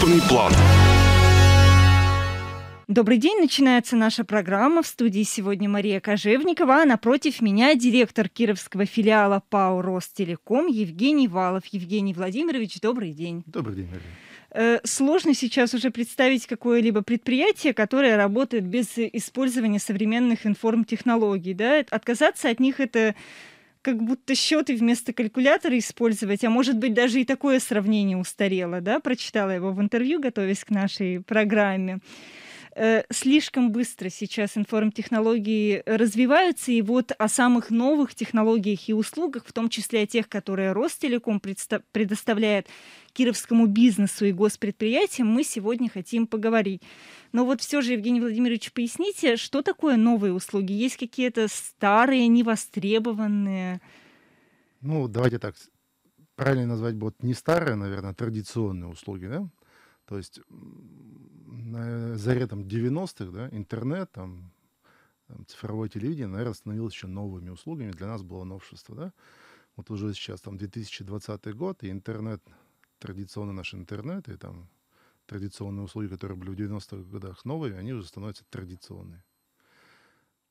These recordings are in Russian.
подробный план. Добрый день, начинается наша программа. В студии сегодня Мария Кожевникова, а напротив меня директор кировского филиала ПАО «Ростелеком» Евгений Валов. Евгений Владимирович, добрый день. Добрый день, Мария э, сложно сейчас уже представить какое-либо предприятие, которое работает без использования современных информтехнологий. Да? Отказаться от них это как будто счеты вместо калькулятора использовать, а может быть даже и такое сравнение устарело, да, прочитала его в интервью, готовясь к нашей программе. Э, слишком быстро сейчас информтехнологии развиваются, и вот о самых новых технологиях и услугах, в том числе о тех, которые Ростелеком предоставляет кировскому бизнесу и госпредприятиям, мы сегодня хотим поговорить. Но вот все же, Евгений Владимирович, поясните, что такое новые услуги? Есть какие-то старые, невостребованные? Ну, давайте так, правильно назвать будут не старые, наверное, традиционные услуги, да? То есть на заре там, 90-х, да, интернет, там, там, цифровое телевидение, наверное, становилось еще новыми услугами. Для нас было новшество, да. Вот уже сейчас там 2020 год, и интернет, традиционный наш интернет, и там традиционные услуги, которые были в 90-х годах новые, они уже становятся традиционные.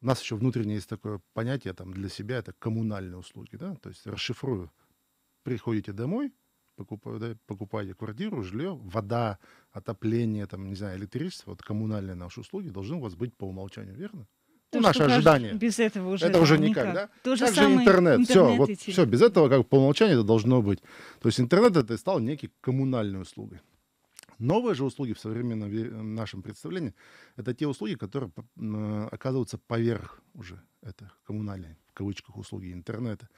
У нас еще внутренне есть такое понятие там для себя, это коммунальные услуги, да, то есть расшифрую. Приходите домой, покупаете, покупаете квартиру, жилье, вода, отопление, там, не знаю, электричество, вот коммунальные наши услуги должны у вас быть по умолчанию, верно? То, ну, наше ожидание. Без этого уже. Это уже никак, никак. да? То же Также интернет. интернет все, вот, все, без этого, как по умолчанию, это должно быть. То есть интернет это стал некий коммунальной услугой. Новые же услуги в современном нашем представлении – это те услуги, которые оказываются поверх уже это коммунальной, в кавычках, услуги интернета.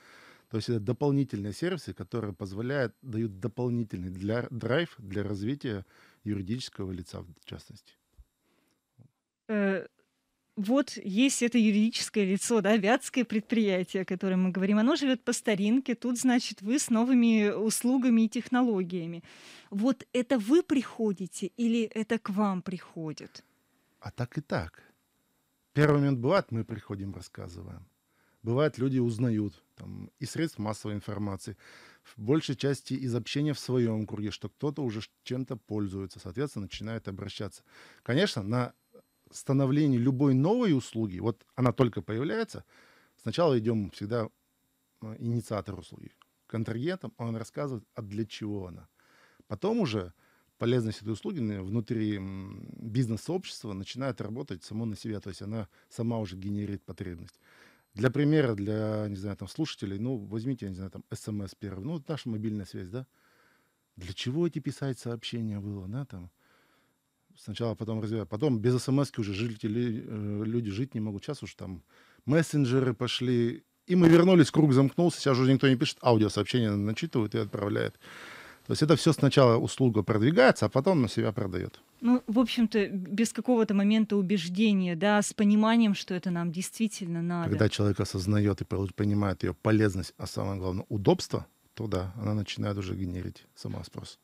То есть это дополнительные сервисы, которые позволяют, дают дополнительный для, драйв для развития юридического лица в частности. Э, вот есть это юридическое лицо, да, вятское предприятие, о котором мы говорим. Оно живет по старинке, тут, значит, вы с новыми услугами и технологиями. Вот это вы приходите или это к вам приходит? А так и так. Первый момент бывает, мы приходим, рассказываем бывает, люди узнают там, и средств массовой информации, в большей части из общения в своем круге, что кто-то уже чем-то пользуется, соответственно, начинает обращаться. Конечно, на становлении любой новой услуги, вот она только появляется, сначала идем всегда э, инициатор услуги, контрагентом, он рассказывает, а для чего она. Потом уже полезность этой услуги внутри бизнес-сообщества начинает работать само на себя, то есть она сама уже генерирует потребность. Для примера, для, не знаю, там, слушателей, ну, возьмите, я не знаю, там, смс эм первый, ну, наша мобильная связь, да? Для чего эти писать сообщения было, да, там? Сначала, а потом развивать, потом без смс эм уже жители, э, люди жить не могут. Сейчас уж там мессенджеры пошли, и мы вернулись, круг замкнулся, сейчас уже никто не пишет, аудиосообщение начитывают и отправляет. То есть это все сначала услуга продвигается, а потом на себя продает ну, в общем-то, без какого-то момента убеждения, да, с пониманием, что это нам действительно надо. Когда человек осознает и понимает ее полезность, а самое главное, удобство, то да, она начинает уже генерить сама спрос.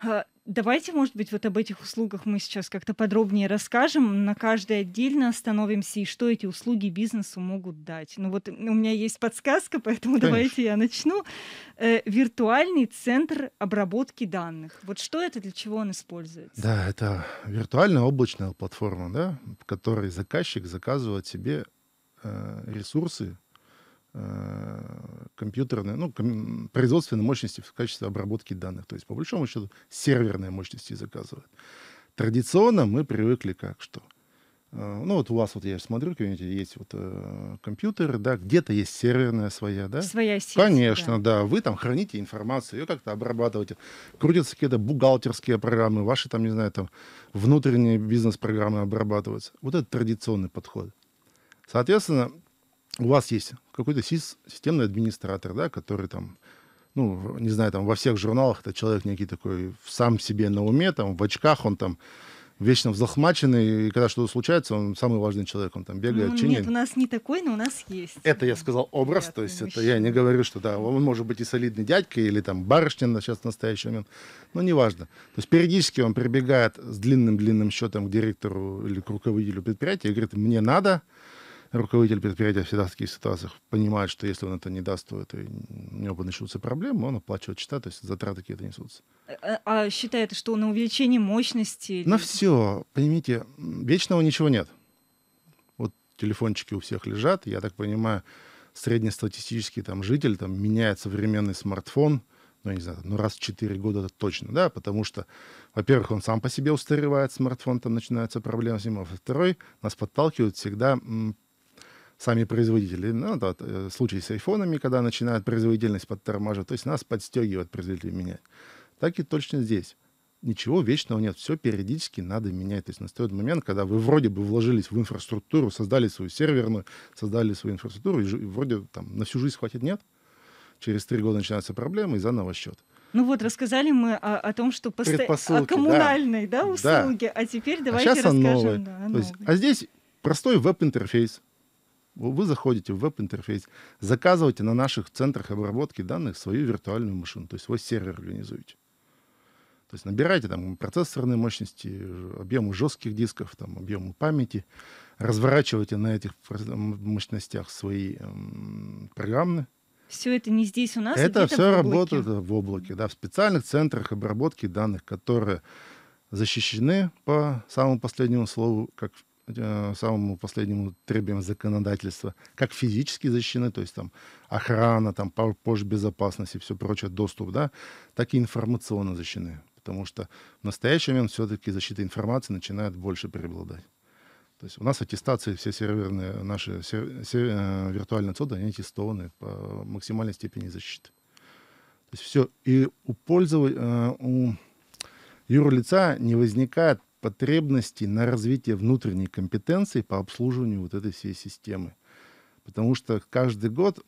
А, давайте, может быть, вот об этих услугах мы сейчас как-то подробнее расскажем, на каждой отдельно остановимся и что эти услуги бизнесу могут дать. Ну вот у меня есть подсказка, поэтому Конечно. давайте я начну. Э, виртуальный центр обработки данных. Вот что это, для чего он используется? Да, это виртуальная облачная платформа, да, в которой заказчик заказывает себе э, ресурсы Э, компьютерные, ну, ком производственные мощности в качестве обработки данных. То есть, по большому счету, серверные мощности заказывают. Традиционно мы привыкли как что? Э, ну, вот у вас, вот я смотрю, есть вот э, компьютеры, да, где-то есть серверная своя, да? Своя сеть. Конечно, да. да. Вы там храните информацию, ее как-то обрабатываете. Крутятся какие-то бухгалтерские программы, ваши там, не знаю, там внутренние бизнес-программы обрабатываются. Вот это традиционный подход. Соответственно, у вас есть какой-то системный администратор, да, который там, ну, не знаю, там во всех журналах это человек некий такой сам себе на уме, там в очках он там вечно взлохмаченный, и когда что-то случается, он самый важный человек, он там бегает, ну, чинит. Нет, у нас не такой, но у нас есть. Это я сказал образ, Приятный то есть мужчина. это я не говорю, что да, он может быть и солидный дядька, или там барышня на сейчас настоящий момент, но неважно. То есть периодически он прибегает с длинным-длинным счетом к директору или к руководителю предприятия и говорит, мне надо, руководитель предприятия всегда в таких ситуациях понимает, что если он это не даст, то это, у него начнутся проблемы, он оплачивает счета, то есть затраты какие-то несутся. Э, э, а, считает, что на увеличение мощности? На все. Понимаете, вечного ничего нет. Вот телефончики у всех лежат, я так понимаю, среднестатистический там житель там меняет современный смартфон, ну, не знаю, ну, раз в 4 года это точно, да, потому что, во-первых, он сам по себе устаревает, смартфон, там начинаются проблемы с ним, а во второй, нас подталкивают всегда сами производители. Ну, тот э, случай с айфонами, когда начинают производительность подтормаживать, то есть нас подстегивают производители менять. Так и точно здесь. Ничего вечного нет, все периодически надо менять. То есть настает момент, когда вы вроде бы вложились в инфраструктуру, создали свою серверную, создали свою инфраструктуру, и, вроде там на всю жизнь хватит, нет? Через три года начинаются проблемы и заново счет. Ну вот, рассказали мы о, о том, что посто... о коммунальной да. Да, услуге, да. а теперь а давайте а расскажем. Да, о новой. есть, а здесь простой веб-интерфейс, вы заходите в веб-интерфейс, заказываете на наших центрах обработки данных свою виртуальную машину, то есть свой сервер организуете. То есть набираете там процессорные мощности, объемы жестких дисков, там, объемы памяти, разворачиваете на этих мощностях свои эм, программы. Все это не здесь у нас, а Это все в работает в облаке, да, в специальных центрах обработки данных, которые защищены по самому последнему слову, как Э, самому последнему требованиям законодательства, как физически защищены, то есть там охрана, там пож безопасности, все прочее, доступ, да, так и информационно защищены. Потому что в настоящий момент все-таки защита информации начинает больше преобладать. То есть у нас аттестации, все серверные, наши сер, сер, э, виртуальные цоды, они аттестованы по максимальной степени защиты. То есть все. И у пользователя, э, у юрлица не возникает потребности на развитие внутренней компетенции по обслуживанию вот этой всей системы. Потому что каждый год,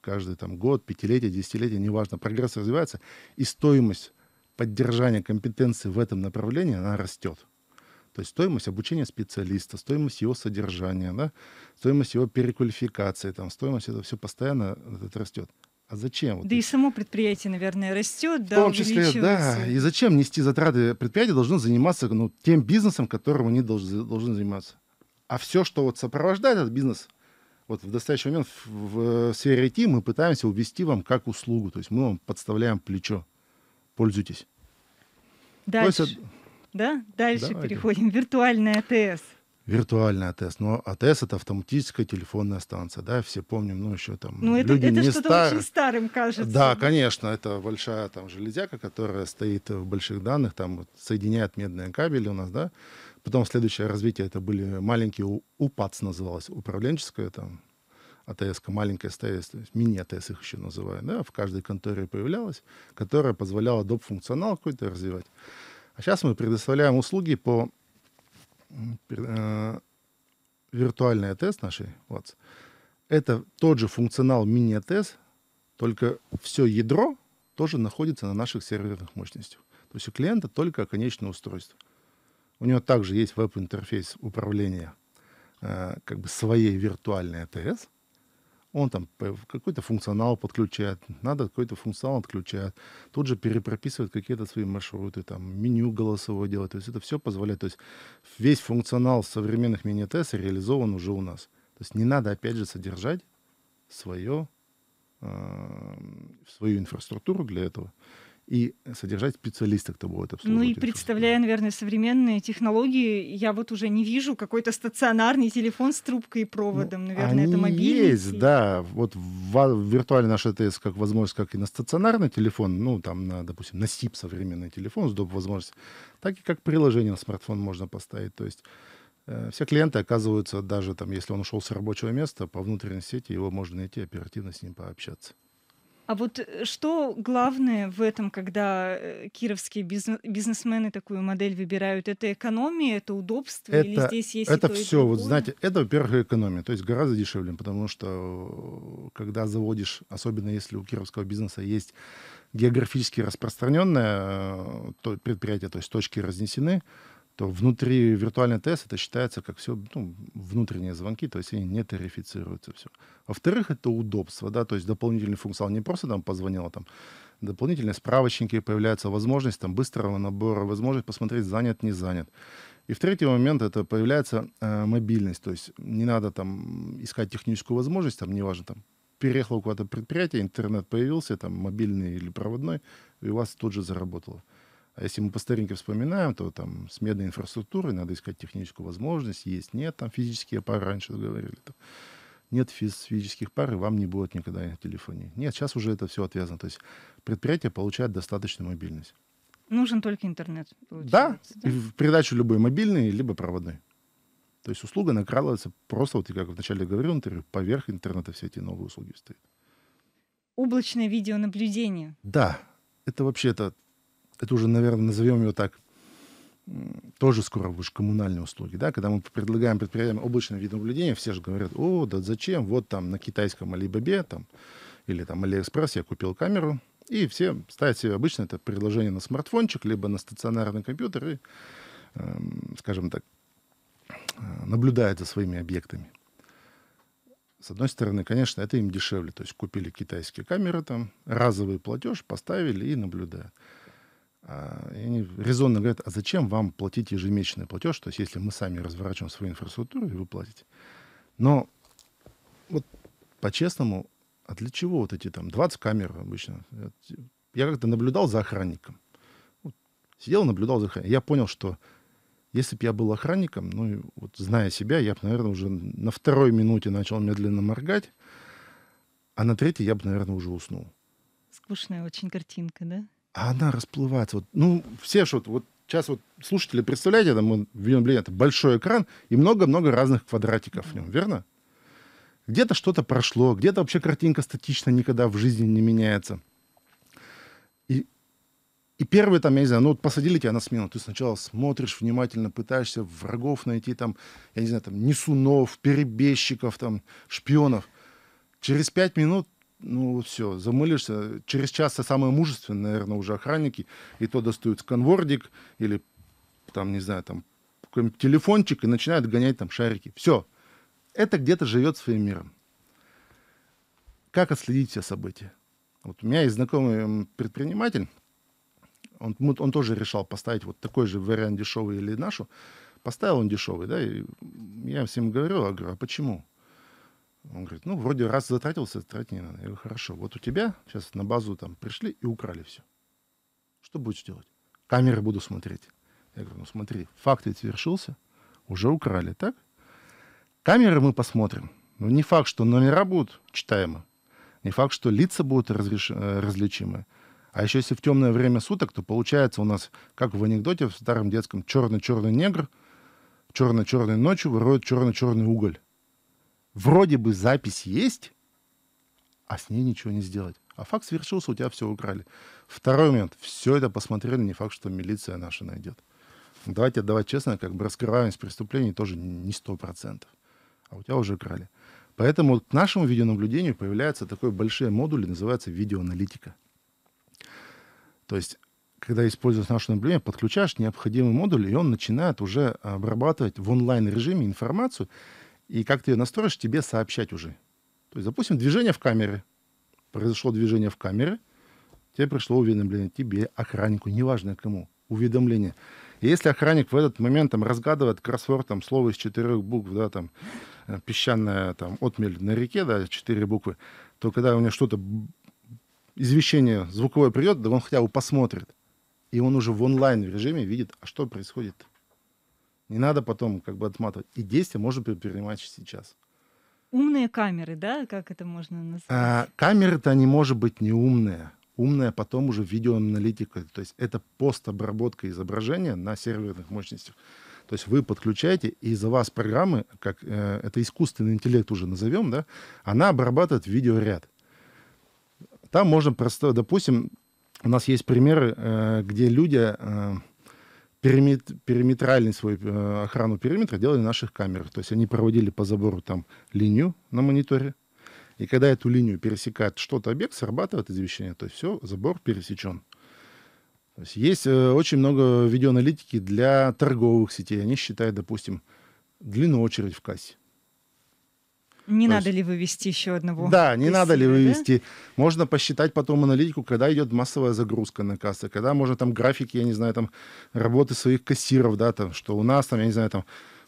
каждый там год, пятилетие, десятилетие, неважно, прогресс развивается, и стоимость поддержания компетенции в этом направлении, она растет. То есть стоимость обучения специалиста, стоимость его содержания, да, стоимость его переквалификации, там, стоимость это все постоянно это растет. А зачем? Да вот и само предприятие, наверное, растет, да, В том числе, да. И зачем нести затраты? Предприятие должно заниматься ну, тем бизнесом, которым они должны, должны заниматься. А все, что вот сопровождает этот бизнес, вот в настоящий момент в, в э, сфере IT мы пытаемся увести вам как услугу. То есть мы вам подставляем плечо. Пользуйтесь. Дальше. есть, да? Дальше давайте. переходим. Виртуальная АТС виртуальная АТС. Но АТС это автоматическая телефонная станция, да, все помним, ну еще там ну, это, люди это не что-то стар... очень старым кажется. Да, конечно, это большая там железяка, которая стоит в больших данных, там вот, соединяет медные кабели у нас, да. Потом следующее развитие это были маленькие УПАЦ называлось, управленческая там АТС, маленькая то есть мини-АТС их еще называют, да, в каждой конторе появлялась, которая позволяла доп. функционал какой-то развивать. А сейчас мы предоставляем услуги по Э, виртуальный ATS нашей вот, это тот же функционал мини-ATS, только все ядро тоже находится на наших серверных мощностях. То есть у клиента только конечное устройство. У него также есть веб-интерфейс управления э, как бы своей виртуальной ATS, он там какой-то функционал подключает, надо какой-то функционал отключает. Тут же перепрописывает какие-то свои маршруты, там меню голосовое делать, То есть это все позволяет. То есть весь функционал современных мини-тест реализован уже у нас. То есть не надо, опять же, содержать свое, э, свою инфраструктуру для этого и содержать специалиста, кто будет обслуживать. Ну и представляя, наверное, современные технологии, я вот уже не вижу какой-то стационарный телефон с трубкой и проводом. Ну, наверное, они это мобильный. Есть, да. Вот в виртуальный наш АТС как возможность, как и на стационарный телефон, ну там, на, допустим, на СИП современный телефон с доп. возможностью, так и как приложение на смартфон можно поставить. То есть э, все клиенты оказываются, даже там, если он ушел с рабочего места, по внутренней сети его можно найти, оперативно с ним пообщаться. А вот э, что главное в этом, когда э, кировские бизнесмены такую модель выбирают? Это экономия, это удобство, это, или здесь есть Это и то, все, и вот знаете, это, во-первых, экономия, то есть гораздо дешевле, потому что э, когда заводишь, особенно если у кировского бизнеса есть географически распространенное предприятие, то есть точки разнесены, то внутри виртуальный тест это считается как все ну, внутренние звонки, то есть они не тарифицируются все. Во-вторых, это удобство, да, то есть дополнительный функционал не просто там позвонила, там дополнительные справочники появляется возможность там быстрого набора, возможность посмотреть занят, не занят. И в третий момент это появляется э, мобильность, то есть не надо там искать техническую возможность, там неважно там переехало куда-то предприятие, интернет появился, там мобильный или проводной, и у вас тут же заработало. А если мы по старинке вспоминаем, то там с медной инфраструктурой надо искать техническую возможность, есть, нет, там физические пары раньше говорили. Там. Нет физических пар, и вам не будет никогда телефонии. Нет, сейчас уже это все отвязано. То есть предприятие получает достаточную мобильность. Нужен только интернет. Да, да? в придачу любой мобильный, либо проводной. То есть услуга накрадывается просто, вот как вначале говорил, интервью, поверх интернета все эти новые услуги стоят. Облачное видеонаблюдение. Да, это вообще это это уже, наверное, назовем его так, тоже скоро будешь коммунальные услуги, да, когда мы предлагаем предприятиям облачное видеонаблюдение, все же говорят, о, да зачем, вот там на китайском Алибабе, там, или там Алиэкспресс я купил камеру, и все ставят себе обычно это приложение на смартфончик, либо на стационарный компьютер и, э, скажем так, э, наблюдают за своими объектами. С одной стороны, конечно, это им дешевле. То есть купили китайские камеры, там разовый платеж, поставили и наблюдают. А, и они резонно говорят, а зачем вам платить ежемесячный платеж, то есть если мы сами разворачиваем свою инфраструктуру и вы платите. Но вот по-честному, а для чего вот эти там 20 камер обычно? Я как-то наблюдал за охранником. Вот, сидел, наблюдал за охранником. Я понял, что если бы я был охранником, ну, вот зная себя, я бы, наверное, уже на второй минуте начал медленно моргать, а на третьей я бы, наверное, уже уснул. Скучная очень картинка, да? а она расплывается. Вот, ну, все же вот, вот сейчас вот слушатели, представляете, там мы видим, блин, это большой экран и много-много разных квадратиков в нем, верно? Где-то что-то прошло, где-то вообще картинка статична, никогда в жизни не меняется. И, и первые там, я не знаю, ну вот посадили тебя на смену, ты сначала смотришь внимательно, пытаешься врагов найти, там, я не знаю, там, несунов, перебежчиков, там, шпионов. Через пять минут ну все, замылишься. Через час самое мужественное наверное, уже охранники, и то достают конвордик или там, не знаю, там телефончик и начинают гонять там шарики. Все. Это где-то живет своим миром. Как отследить все события? Вот у меня есть знакомый предприниматель, он, он тоже решал поставить вот такой же вариант дешевый или нашу. Поставил он дешевый, да, и я всем говорю, а говорю, а почему? Он говорит, ну, вроде раз затратился, тратить не надо. Я говорю, хорошо, вот у тебя сейчас на базу там пришли и украли все. Что будешь делать? Камеры буду смотреть. Я говорю, ну смотри, факт ведь свершился, уже украли, так? Камеры мы посмотрим. Но ну, не факт, что номера будут читаемы, не факт, что лица будут разреш... Э, различимы. А еще если в темное время суток, то получается у нас, как в анекдоте в старом детском, черный-черный негр, черно-черной ночью выроет черно-черный уголь вроде бы запись есть, а с ней ничего не сделать. А факт свершился, у тебя все украли. Второй момент. Все это посмотрели, не факт, что милиция наша найдет. Давайте отдавать честно, как бы раскрываемость преступлений тоже не 100%. А у тебя уже украли. Поэтому к нашему видеонаблюдению появляется такой большие модули, называется видеоаналитика. То есть, когда используешь наше наблюдение, подключаешь необходимый модуль, и он начинает уже обрабатывать в онлайн-режиме информацию, и как ты ее настроишь, тебе сообщать уже. То есть, допустим, движение в камере. Произошло движение в камере, тебе пришло уведомление, тебе, охраннику, неважно кому, уведомление. И если охранник в этот момент там разгадывает кроссворд, там, слово из четырех букв, да, там, э, песчаная там, отмель на реке, да, четыре буквы, то когда у него что-то, извещение звуковое придет, да он хотя бы посмотрит. И он уже в онлайн режиме видит, а что происходит не надо потом как бы отматывать. И действия можно предпринимать сейчас. Умные камеры, да? Как это можно назвать? А, камеры-то они может быть не умные. Умная потом уже видеоаналитика. То есть это постобработка изображения на серверных мощностях. То есть вы подключаете, и за вас программы, как э, это искусственный интеллект уже назовем, да, она обрабатывает видеоряд. Там можно просто, допустим, у нас есть примеры, э, где люди... Э, периметральный свой э, охрану периметра делали в наших камерах. То есть они проводили по забору там линию на мониторе. И когда эту линию пересекает что-то объект, срабатывает извещение. То есть все, забор пересечен. То есть, есть э, очень много видеоаналитики для торговых сетей. Они считают, допустим, длину очередь в кассе. Не То надо есть... ли вывести еще одного? Да, не надо ли вывести. Да? Можно посчитать потом аналитику, когда идет массовая загрузка на кассы, когда можно там графики, я не знаю, там работы своих кассиров, да, там, что у нас там, я не знаю, там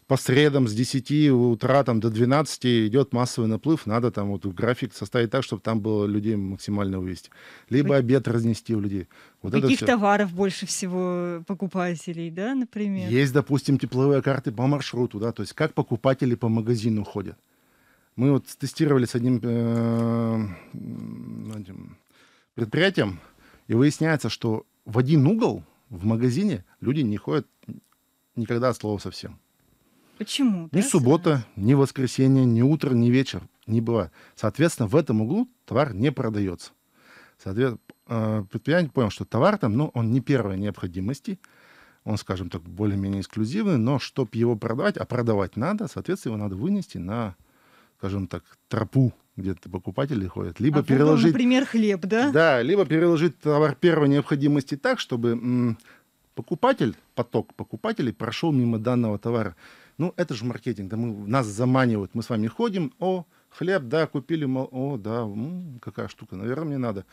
по средам с 10 утра там, до 12 идет массовый наплыв, надо там вот график составить так, чтобы там было людей максимально вывести. Либо обед разнести у людей. Вот Каких товаров больше всего покупателей, да, например? Есть, допустим, тепловые карты по маршруту, да, то есть как покупатели по магазину ходят. Мы вот тестировали с одним э, предприятием, и выясняется, что в один угол в магазине люди не ходят никогда от слова совсем. Почему? Ни да, суббота, ни воскресенье, ни утро, ни вечер не бывает. Соответственно, в этом углу товар не продается. Соответственно, э, предприятие понял, что товар там, ну, он не первой необходимости, он, скажем так, более-менее эксклюзивный, но чтобы его продавать, а продавать надо, соответственно, его надо вынести на скажем так, тропу где-то покупатели ходят, либо а переложить... Например, хлеб, да? Да, либо переложить товар первой необходимости так, чтобы покупатель, поток покупателей прошел мимо данного товара. Ну, это же маркетинг, да мы, нас заманивают, мы с вами ходим, о, хлеб, да, купили, мол, о, да, м, какая штука, наверное, мне надо.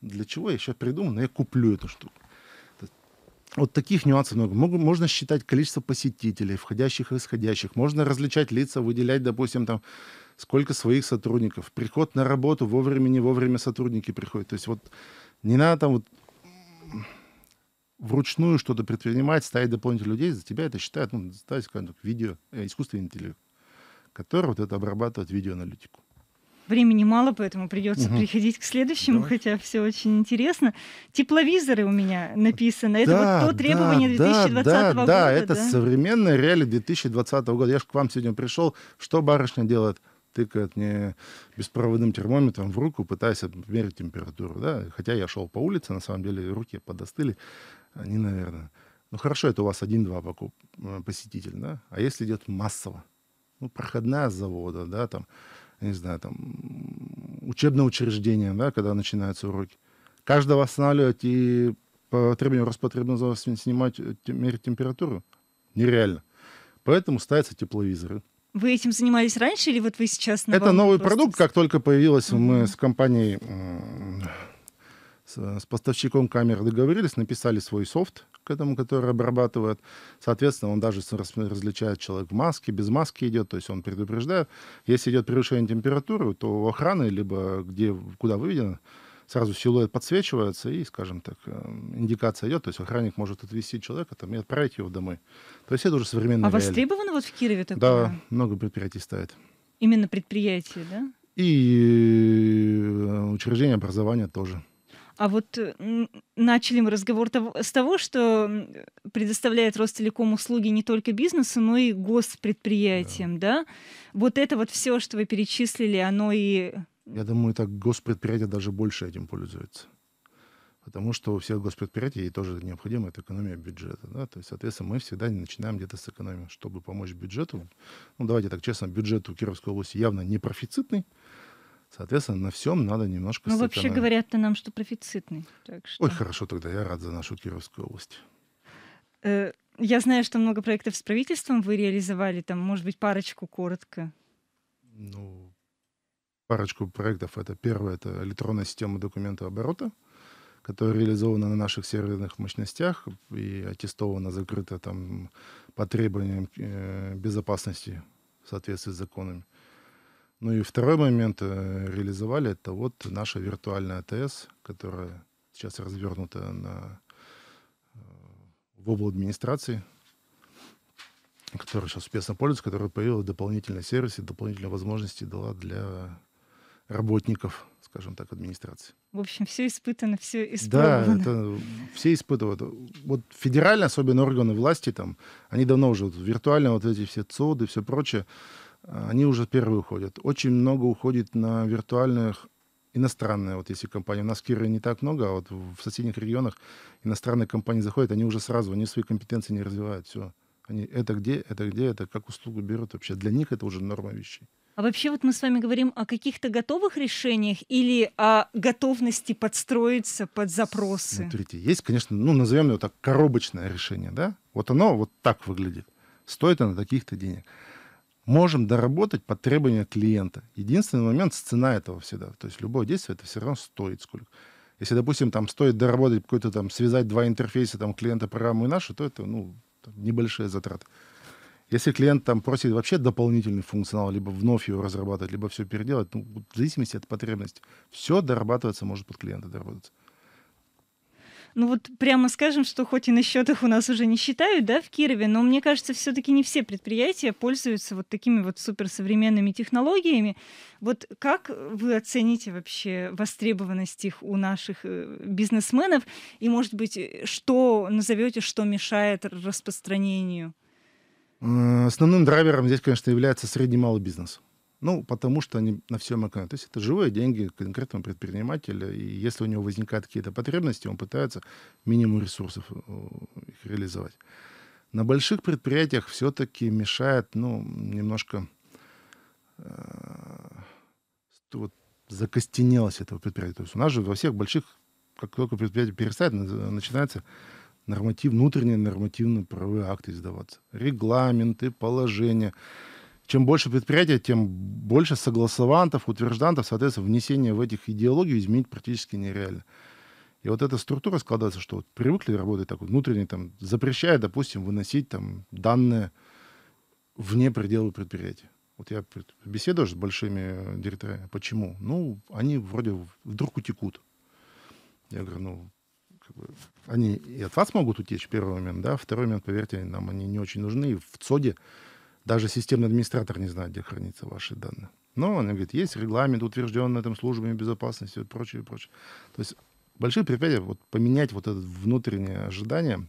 Для чего я сейчас придумал, но я куплю эту штуку вот таких нюансов много. Можно считать количество посетителей, входящих и исходящих. Можно различать лица, выделять, допустим, там, сколько своих сотрудников. Приход на работу вовремя, не вовремя сотрудники приходят. То есть вот не надо там вот вручную что-то предпринимать, ставить дополнительных людей, за тебя это считают, ну, ставить, скажем так, видео, э, искусственный интеллект, который вот это обрабатывает видеоаналитику. Времени мало, поэтому придется угу. приходить к следующему, Давай. хотя все очень интересно. Тепловизоры у меня написано. Это да, вот то требование да, 2020 да, года. Да, это да? современные реалии 2020 года. Я же к вам сегодня пришел. Что барышня делает? тыкает мне беспроводным термометром в руку, пытаясь мерить температуру. Да? Хотя я шел по улице, на самом деле руки подостыли. Они, наверное. Ну хорошо, это у вас один-два э, посетителя, да? А если идет массово? Ну, проходная завода, да, там, не знаю, там, учебное учреждение, да, когда начинаются уроки. Каждого останавливать и по требованию Роспотребнадзора снимать, э, мерить температуру нереально. Поэтому ставятся тепловизоры. Вы этим занимались раньше или вот вы сейчас? На Это новый просто... продукт, как только появилась, uh-huh. мы с компанией, с, с поставщиком камер договорились, написали свой софт, к этому, который обрабатывает. Соответственно, он даже различает человек в маске, без маски идет, то есть он предупреждает. Если идет превышение температуры, то у охраны, либо где, куда выведено, сразу силуэт подсвечивается, и, скажем так, эм, индикация идет, то есть охранник может отвезти человека там, и отправить его домой. То есть это уже современная А реалии. востребовано вот в Кирове такое? Да, много предприятий ставит. Именно предприятия, да? И э, учреждения образования тоже. А вот э, начали мы разговор с того, что предоставляет Ростелеком услуги не только бизнесу, но и госпредприятиям, да? да? Вот это вот все, что вы перечислили, оно и... Я думаю, так госпредприятия даже больше этим пользуются. Потому что у всех госпредприятий тоже необходима это экономия бюджета. Да? То есть, соответственно, мы всегда начинаем где-то с экономии, чтобы помочь бюджету. Ну, давайте так честно, бюджет у Кировской области явно не профицитный. Соответственно, на всем надо немножко... Ну, вообще говорят-то нам, что профицитный. Так что... Ой, хорошо, тогда я рад за нашу Кировскую область. Э, я знаю, что много проектов с правительством вы реализовали, там, может быть, парочку коротко. Ну, парочку проектов. Это первое, это электронная система документа оборота, которая реализована на наших серверных мощностях и аттестована, закрыта там по требованиям э, безопасности в соответствии с законами. Ну и второй момент э, реализовали, это вот наша виртуальная АТС, которая сейчас развернута на, э, в обл. администрации, которая сейчас успешно пользуется, которая появила дополнительные сервисы, дополнительные возможности дала для работников, скажем так, администрации. В общем, все испытано, все испытано. Да, это, все испытывают. Вот федеральные, особенно органы власти, там, они давно уже виртуально вот эти все ЦОДы все прочее, они уже первые уходят. Очень много уходит на виртуальных иностранные, вот если компании. У нас в Кирове не так много, а вот в соседних регионах иностранные компании заходят, они уже сразу, они свои компетенции не развивают, все. Они это где, это где, это как услугу берут вообще. Для них это уже норма вещей. А вообще вот мы с вами говорим о каких-то готовых решениях или о готовности подстроиться под запросы? Смотрите, есть, конечно, ну, назовем его так, коробочное решение, да? Вот оно вот так выглядит. Стоит оно таких-то денег можем доработать под требования клиента. Единственный момент — цена этого всегда. То есть любое действие это все равно стоит сколько. Если, допустим, там стоит доработать какой-то там, связать два интерфейса там, клиента программы и нашу, то это ну, там, небольшие затраты. Если клиент там просит вообще дополнительный функционал, либо вновь его разрабатывать, либо все переделать, ну, в зависимости от потребности, все дорабатываться может под клиента доработаться ну вот прямо скажем, что хоть и на счетах у нас уже не считают, да, в Кирове, но мне кажется, все-таки не все предприятия пользуются вот такими вот суперсовременными технологиями. Вот как вы оцените вообще востребованность их у наших э, бизнесменов? И, может быть, э, что назовете, что мешает распространению? Э, основным драйвером здесь, конечно, является средний малый бизнес. Ну, потому что они на всем экране. То есть это живые деньги конкретного предпринимателя, и если у него возникают какие-то потребности, он пытается минимум ресурсов э, их реализовать. На больших предприятиях все-таки мешает, ну, немножко э, вот, закостенелось этого предприятия. То есть у нас же во всех больших, как только предприятие перестает, начинается норматив, внутренние нормативно-правовые акты издаваться. Регламенты, положения чем больше предприятия, тем больше согласовантов, утверждантов, соответственно, внесение в этих идеологий изменить практически нереально. И вот эта структура складывается, что вот привыкли работать так вот внутренне, там, запрещая, допустим, выносить там данные вне пределы предприятия. Вот я беседую с большими э, директорами. Почему? Ну, они вроде вдруг утекут. Я говорю, ну, как бы, они и от вас могут утечь первый момент, да, второй момент, поверьте, нам они не очень нужны. И в ЦОДе даже системный администратор не знает, где хранятся ваши данные. Но он говорит, есть регламент, утвержденный там службами безопасности и прочее, и прочее. То есть большие препятствия вот поменять вот это внутреннее ожидание,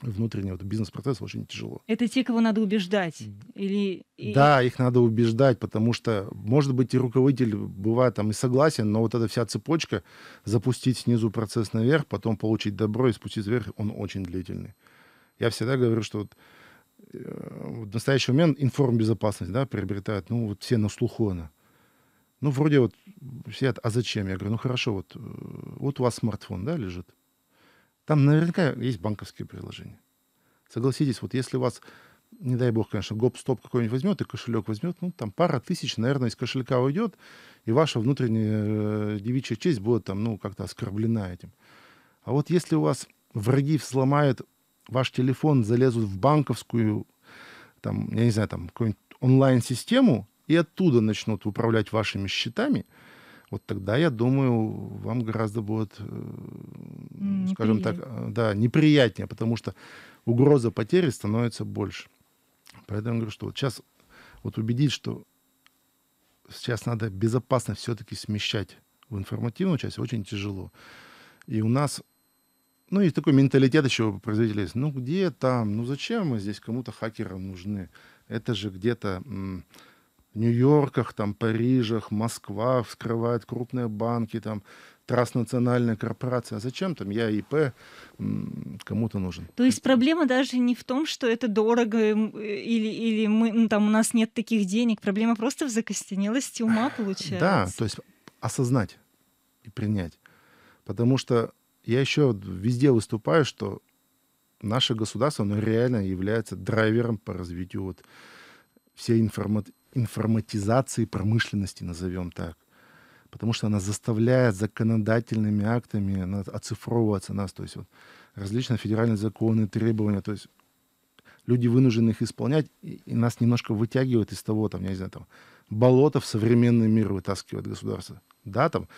внутренний вот бизнес-процесс очень тяжело. Это те, кого надо убеждать? Или... Да, их надо убеждать, потому что, может быть, и руководитель бывает там и согласен, но вот эта вся цепочка, запустить снизу процесс наверх, потом получить добро и спустить вверх, он очень длительный. Я всегда говорю, что вот Э, в настоящий момент информбезопасность да, приобретает, ну, вот все на слуху она. Ну, вроде вот все, а зачем? Я говорю, ну, хорошо, вот, э, вот у вас смартфон, да, лежит. Там наверняка есть банковские приложения. Согласитесь, вот если у вас, не дай бог, конечно, гоп-стоп какой-нибудь возьмет и кошелек возьмет, ну, там пара тысяч, наверное, из кошелька уйдет, и ваша внутренняя э, девичья честь будет там, ну, как-то оскорблена этим. А вот если у вас враги взломают ваш телефон залезут в банковскую, там, я не знаю, там, какую-нибудь онлайн-систему, и оттуда начнут управлять вашими счетами, вот тогда, я думаю, вам гораздо будет, неприятнее. Э, скажем так, э, да, неприятнее, потому что угроза потери становится больше. Поэтому говорю, что вот сейчас вот убедить, что сейчас надо безопасно все-таки смещать в информативную часть, очень тяжело. И у нас ну, и такой менталитет еще у производителей. Ну, где там? Ну, зачем мы здесь кому-то хакерам нужны? Это же где-то в Нью-Йорках, там, Парижах, Москва вскрывает крупные банки, там, транснациональная корпорация. А зачем там я ИП кому-то нужен? То есть проблема даже не в том, что это дорого или, или мы, ну, там у нас нет таких денег. Проблема просто в закостенелости ума получается. Да, то есть осознать и принять. Потому что я еще везде выступаю, что наше государство, оно реально является драйвером по развитию вот всей информати информатизации промышленности, назовем так. Потому что она заставляет законодательными актами она оцифровываться нас. То есть вот различные федеральные законы, требования. То есть люди вынуждены их исполнять, и, и нас немножко вытягивают из того, там, я не знаю, там, болота в современный мир вытаскивает государство. Да, там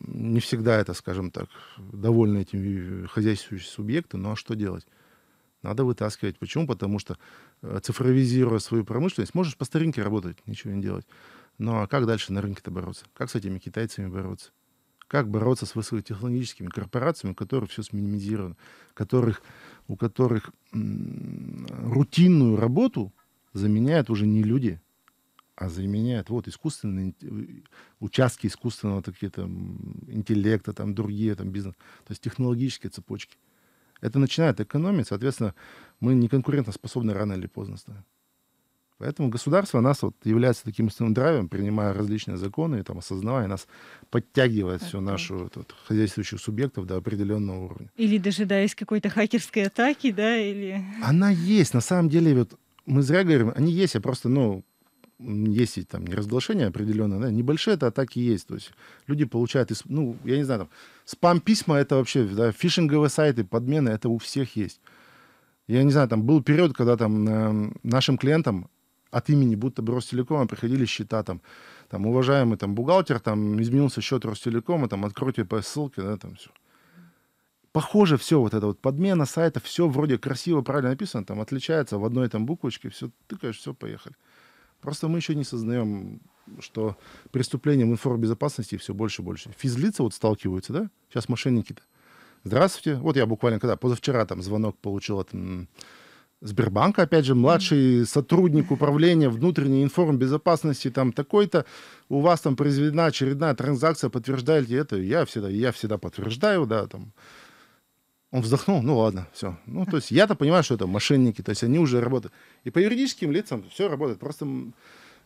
не всегда это, скажем так, довольны этим хозяйствующие субъекты, но а что делать? Надо вытаскивать. Почему? Потому что э, цифровизируя свою промышленность, можешь по старинке работать, ничего не делать. Но ну, а как дальше на рынке-то бороться? Как с этими китайцами бороться? Как бороться с высокотехнологическими корпорациями, которые все сминимизировано, которых, у которых -м, рутинную работу заменяют уже не люди, а заменяет вот искусственные э, участки искусственного такие там интеллекта, там другие там бизнес, то есть технологические цепочки. Это начинает экономить, соответственно, мы не конкурентоспособны рано или поздно станем. Поэтому государство нас вот является таким основным драйвером принимая различные законы и там осознавая, нас подтягивает всю нашу этот, хозяйствующих субъектов до определенного уровня. Или дожидаясь какой-то хакерской атаки, да, или... Она есть, на самом деле, вот мы зря говорим, они есть, я просто, ну, есть там не разглашение определенное, да, небольшие это атаки есть. То есть люди получают, ну, я не знаю, там, спам-письма это вообще, да, фишинговые сайты, подмены, это у всех есть. Я не знаю, там был период, когда там э, нашим клиентам от имени будто бы Ростелекома приходили счета там, там, уважаемый там бухгалтер, там, изменился счет Ростелекома, там, откройте по ссылке, да, там все. Похоже все вот это вот, подмена сайта, все вроде красиво, правильно написано, там, отличается в одной там буквочке, все, тыкаешь, все, поехали. Просто мы еще не сознаем, что преступлением информбезопасности все больше и больше. Физлица вот сталкиваются, да? Сейчас мошенники-то. Здравствуйте. Вот я буквально когда, позавчера там звонок получил от Сбербанка, опять же, младший сотрудник управления внутренней информбезопасности, там такой-то, у вас там произведена очередная транзакция, подтверждаете это? Я всегда, я всегда подтверждаю, да, там. Он вздохнул, ну ладно, все. Ну, то есть я-то понимаю, что это мошенники, то есть они уже работают. И по юридическим лицам все работает. Просто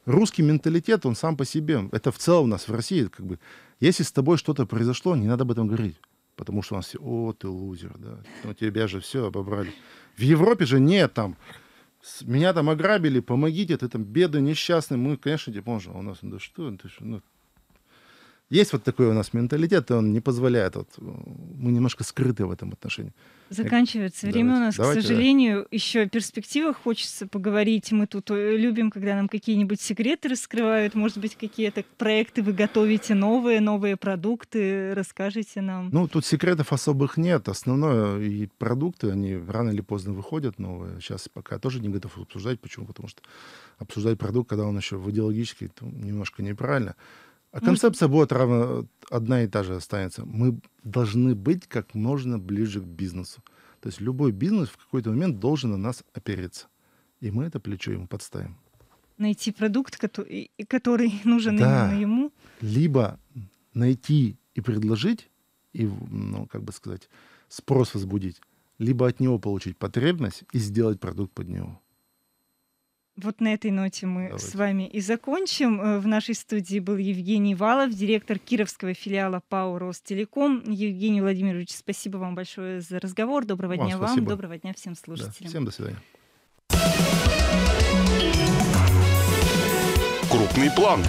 русский менталитет, он сам по себе, это в целом у нас в России, как бы, если с тобой что-то произошло, не надо об этом говорить. Потому что у нас все, о, ты лузер, да, ну тебя же все обобрали. В Европе же нет, там, меня там ограбили, помогите, ты там бедный, несчастный, мы, конечно, тебе поможем. А у нас, да что, что ну, есть вот такой у нас менталитет, и он не позволяет. Вот, э, мы немножко скрыты в этом отношении. Заканчивается время у нас, давайте, к сожалению. Да. Еще о перспективах хочется поговорить. Мы тут э, любим, когда нам какие-нибудь секреты раскрывают. Может быть, какие-то проекты вы готовите новые, новые продукты. Расскажите нам. Ну, тут секретов особых нет. Основное, и продукты, они рано или поздно выходят новые. Сейчас пока тоже не готов обсуждать. Почему? Потому что обсуждать продукт, когда он еще в идеологический, немножко неправильно. А концепция будет равна одна и та же останется. Мы должны быть как можно ближе к бизнесу. То есть любой бизнес в какой-то момент должен на нас опереться. И мы это плечо ему подставим. Найти продукт, который, который нужен да. именно ему. Либо найти и предложить, и, ну, как бы сказать, спрос возбудить, либо от него получить потребность и сделать продукт под него. Вот на этой ноте мы Давайте. с вами и закончим. Э, в нашей студии был Евгений Валов, директор кировского филиала ПАО «Ростелеком». Евгений Владимирович, спасибо вам большое за разговор. Доброго вам дня спасибо. вам, доброго дня всем слушателям. Да. Всем до свидания. Крупный план.